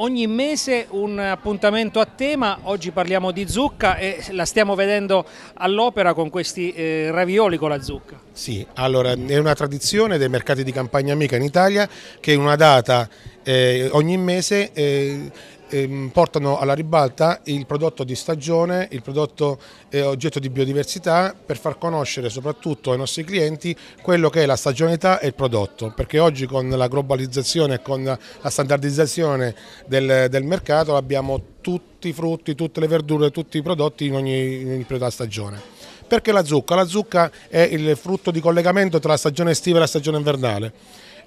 ogni mese un appuntamento a tema, oggi parliamo di zucca e la stiamo vedendo all'opera con questi eh, ravioli con la zucca. Sì, allora è una tradizione dei mercati di campagna amica in Italia che una data eh, ogni mese eh, Ehm, portano alla ribalta il prodotto di stagione, il prodotto eh, oggetto di biodiversità per far conoscere soprattutto ai nostri clienti quello che è la stagionalità e il prodotto, perché oggi con la globalizzazione e con la standardizzazione del, del mercato abbiamo tutti i frutti, tutte le verdure, tutti i prodotti in ogni, in ogni periodo della stagione. Perché la zucca? La zucca è il frutto di collegamento tra la stagione estiva e la stagione invernale,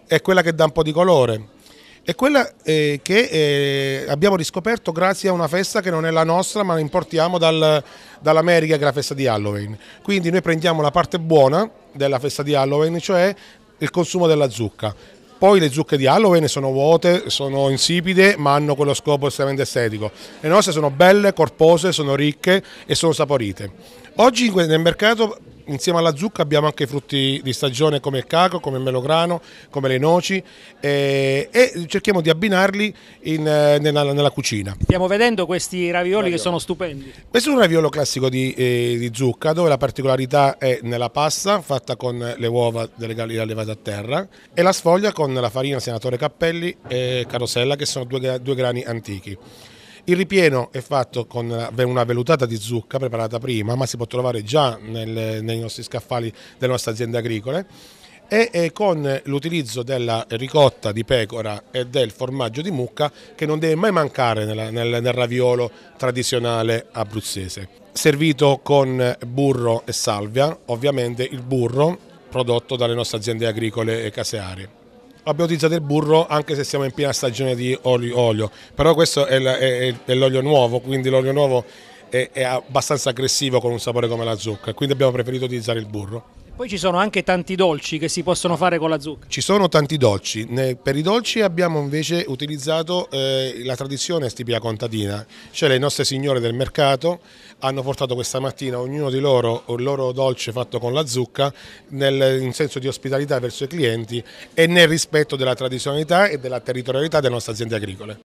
è quella che dà un po' di colore è quella eh, che eh, abbiamo riscoperto grazie a una festa che non è la nostra ma la importiamo dal, dall'America che è la festa di Halloween. Quindi noi prendiamo la parte buona della festa di Halloween, cioè il consumo della zucca. Poi le zucche di Halloween sono vuote, sono insipide, ma hanno quello scopo estremamente estetico. Le nostre sono belle, corpose, sono ricche e sono saporite. Oggi nel mercato Insieme alla zucca abbiamo anche frutti di stagione come il caco, come il melograno, come le noci eh, e cerchiamo di abbinarli in, eh, nella, nella, cucina. Stiamo vedendo questi ravioli, ravioli, che sono stupendi. Questo è un raviolo classico di, eh, di, zucca dove la particolarità è nella pasta fatta con le uova delle galline allevate a terra e la sfoglia con la farina senatore Cappelli e carosella che sono due, due grani antichi. Il ripieno è fatto con una vellutata di zucca preparata prima, ma si può trovare già nel, nei nostri scaffali delle nostre aziende agricole e con l'utilizzo della ricotta di pecora e del formaggio di mucca che non deve mai mancare nel, nel, nel raviolo tradizionale abruzzese. Servito con burro e salvia, ovviamente il burro prodotto dalle nostre aziende agricole e casearie abbiamo utilizzato il burro anche se siamo in piena stagione di olio, olio. però questo è l'olio nuovo, quindi l'olio nuovo è, abbastanza aggressivo con un sapore come la zucca, quindi abbiamo preferito utilizzare il burro. Poi ci sono anche tanti dolci che si possono fare con la zucca. Ci sono tanti dolci, per i dolci abbiamo invece utilizzato eh, la tradizione stipica contadina, cioè le nostre signore del mercato hanno portato questa mattina ognuno di loro il loro dolce fatto con la zucca nel, in senso di ospitalità verso i clienti e nel rispetto della tradizionalità e della territorialità delle nostre aziende agricole.